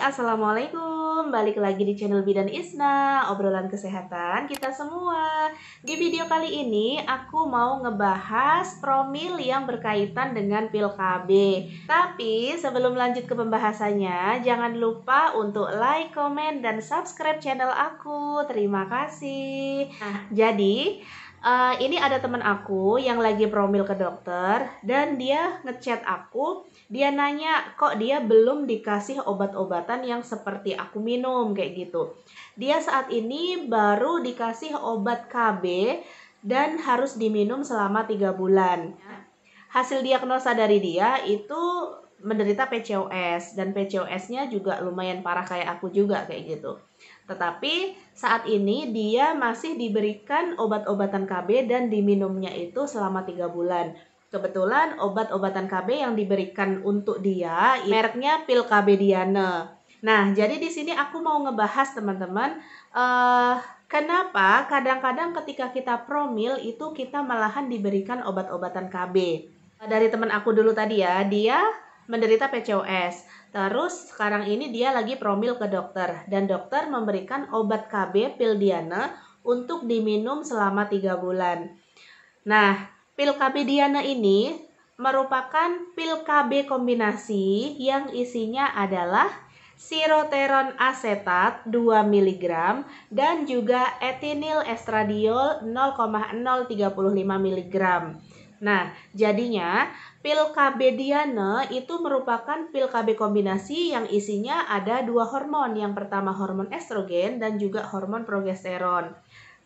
Assalamualaikum Balik lagi di channel Bidan Isna Obrolan kesehatan kita semua Di video kali ini Aku mau ngebahas Promil yang berkaitan dengan pil KB Tapi sebelum lanjut ke pembahasannya Jangan lupa untuk like, komen, dan subscribe channel aku Terima kasih nah, Jadi Jadi uh, ini ada teman aku yang lagi promil ke dokter dan dia ngechat aku dia nanya kok dia belum dikasih obat-obatan yang seperti aku minum kayak gitu dia saat ini baru dikasih obat KB dan harus diminum selama tiga bulan hasil diagnosa dari dia itu menderita PCOS dan PCOS-nya juga lumayan parah kayak aku juga kayak gitu tetapi saat ini dia masih diberikan obat-obatan KB dan diminumnya itu selama 3 bulan. Kebetulan obat-obatan KB yang diberikan untuk dia mereknya pil KB Diana. Nah, jadi di sini aku mau ngebahas teman-teman uh, kenapa kadang-kadang ketika kita promil itu kita malahan diberikan obat-obatan KB. Dari teman aku dulu tadi ya, dia menderita PCOS. Terus sekarang ini dia lagi promil ke dokter dan dokter memberikan obat KB pil Diana untuk diminum selama 3 bulan. Nah, pil KB Diana ini merupakan pil KB kombinasi yang isinya adalah siroteron asetat 2 mg dan juga etinil estradiol 0,035 mg. Nah, jadinya pil KB Diane itu merupakan pil KB kombinasi yang isinya ada dua hormon. Yang pertama hormon estrogen dan juga hormon progesteron.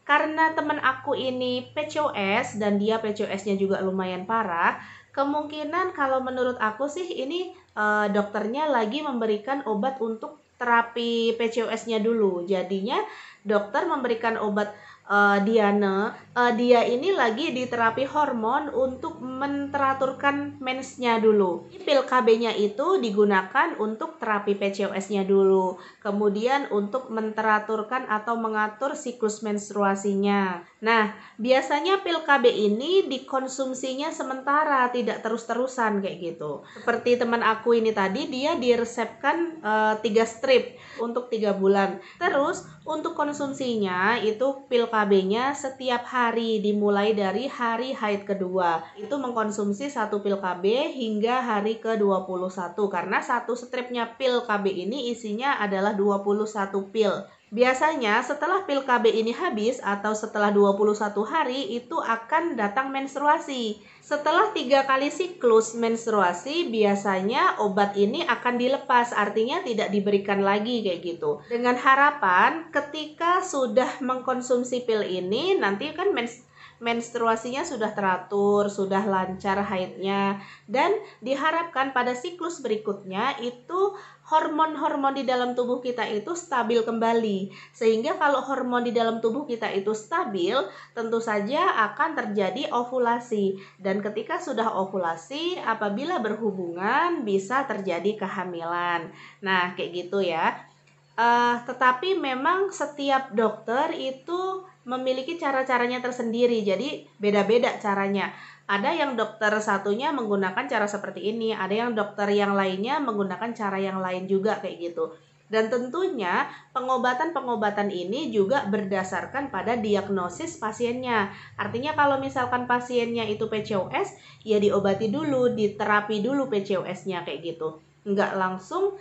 Karena teman aku ini PCOS dan dia PCOS-nya juga lumayan parah, kemungkinan kalau menurut aku sih ini eh, dokternya lagi memberikan obat untuk terapi PCOS-nya dulu. Jadinya dokter memberikan obat uh, Diana, uh, dia ini lagi di terapi hormon untuk menteraturkan mensnya dulu. Pil KB-nya itu digunakan untuk terapi PCOS-nya dulu, kemudian untuk menteraturkan atau mengatur siklus menstruasinya. Nah, biasanya pil KB ini dikonsumsinya sementara, tidak terus-terusan kayak gitu. Seperti teman aku ini tadi, dia diresepkan uh, eh, 3 strip untuk 3 bulan. Terus untuk konsumsinya itu pil kb nya setiap hari dimulai dari hari haid kedua. Itu mengkonsumsi satu pil KB hingga hari ke-21 karena satu stripnya pil KB ini isinya adalah 21 pil. Biasanya setelah pil KB ini habis atau setelah 21 hari itu akan datang menstruasi. Setelah tiga kali siklus menstruasi biasanya obat ini akan dilepas artinya tidak diberikan lagi kayak gitu. Dengan harapan ketika sudah mengkonsumsi pil ini nanti kan menstruasi menstruasinya sudah teratur, sudah lancar haidnya dan diharapkan pada siklus berikutnya itu hormon-hormon di dalam tubuh kita itu stabil kembali. Sehingga kalau hormon di dalam tubuh kita itu stabil, tentu saja akan terjadi ovulasi. Dan ketika sudah ovulasi, apabila berhubungan bisa terjadi kehamilan. Nah, kayak gitu ya. Uh, tetapi memang setiap dokter itu memiliki cara-caranya tersendiri. Jadi beda-beda caranya. Ada yang dokter satunya menggunakan cara seperti ini, ada yang dokter yang lainnya menggunakan cara yang lain juga kayak gitu. Dan tentunya pengobatan-pengobatan ini juga berdasarkan pada diagnosis pasiennya. Artinya kalau misalkan pasiennya itu PCOS, ya diobati dulu, diterapi dulu PCOS-nya kayak gitu. Nggak langsung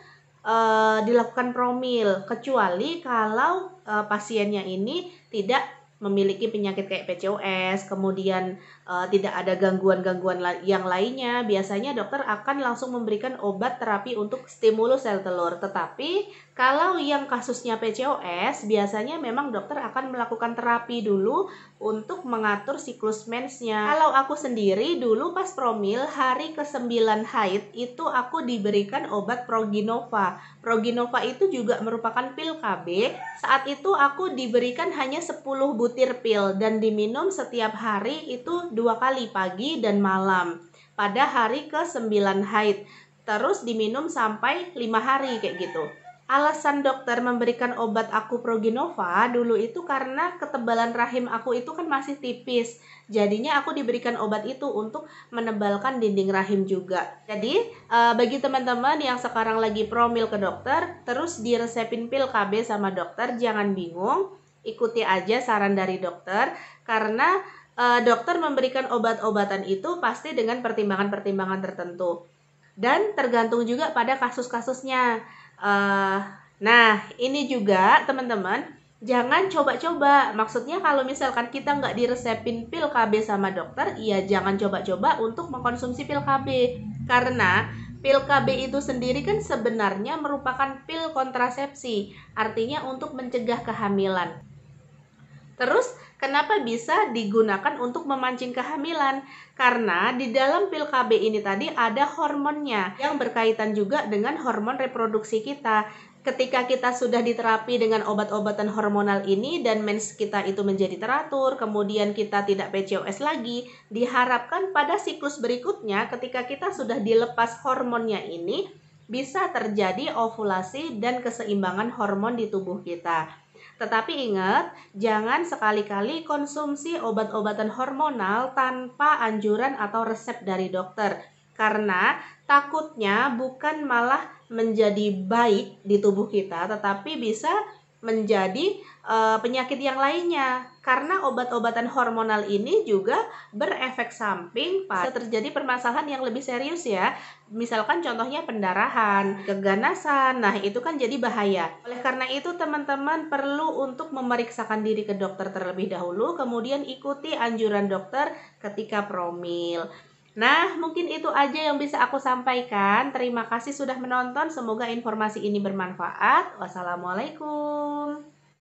uh, dilakukan promil kecuali kalau uh, pasiennya ini tidak memiliki penyakit kayak PCOS, kemudian uh, tidak ada gangguan-gangguan yang lainnya, biasanya dokter akan langsung memberikan obat terapi untuk stimulus sel telur. Tetapi kalau yang kasusnya PCOS, biasanya memang dokter akan melakukan terapi dulu untuk mengatur siklus mensnya. Kalau aku sendiri dulu pas promil hari ke-9 haid itu aku diberikan obat Proginova. Proginova itu juga merupakan pil KB. Saat itu aku diberikan hanya 10 butir pil dan diminum setiap hari itu dua kali pagi dan malam pada hari ke-9 haid. Terus diminum sampai lima hari kayak gitu. Alasan dokter memberikan obat aku Proginova dulu itu karena ketebalan rahim aku itu kan masih tipis. Jadinya aku diberikan obat itu untuk menebalkan dinding rahim juga. Jadi eh, bagi teman-teman yang sekarang lagi promil ke dokter, terus diresepin pil KB sama dokter, jangan bingung, ikuti aja saran dari dokter karena uh, dokter memberikan obat-obatan itu pasti dengan pertimbangan-pertimbangan tertentu dan tergantung juga pada kasus-kasusnya. Uh, nah, ini juga teman-teman jangan coba-coba. Maksudnya kalau misalkan kita nggak diresepin pil KB sama dokter, ya jangan coba-coba untuk mengkonsumsi pil KB. Karena pil KB itu sendiri kan sebenarnya merupakan pil kontrasepsi, artinya untuk mencegah kehamilan. Terus, kenapa bisa digunakan untuk memancing kehamilan? Karena di dalam pil KB ini tadi ada hormonnya yang berkaitan juga dengan hormon reproduksi kita. Ketika kita sudah diterapi dengan obat-obatan hormonal ini dan mens kita itu menjadi teratur, kemudian kita tidak PCOS lagi, diharapkan pada siklus berikutnya ketika kita sudah dilepas hormonnya ini bisa terjadi ovulasi dan keseimbangan hormon di tubuh kita. Tetapi ingat, jangan sekali-kali konsumsi obat-obatan hormonal tanpa anjuran atau resep dari dokter. Karena takutnya bukan malah menjadi baik di tubuh kita, tetapi bisa menjadi uh, penyakit yang lainnya karena obat-obatan hormonal ini juga berefek samping pada terjadi permasalahan yang lebih serius ya misalkan contohnya pendarahan keganasan nah itu kan jadi bahaya oleh karena itu teman-teman perlu untuk memeriksakan diri ke dokter terlebih dahulu kemudian ikuti anjuran dokter ketika promil Nah, mungkin itu aja yang bisa aku sampaikan. Terima kasih sudah menonton. Semoga informasi ini bermanfaat. Wassalamualaikum.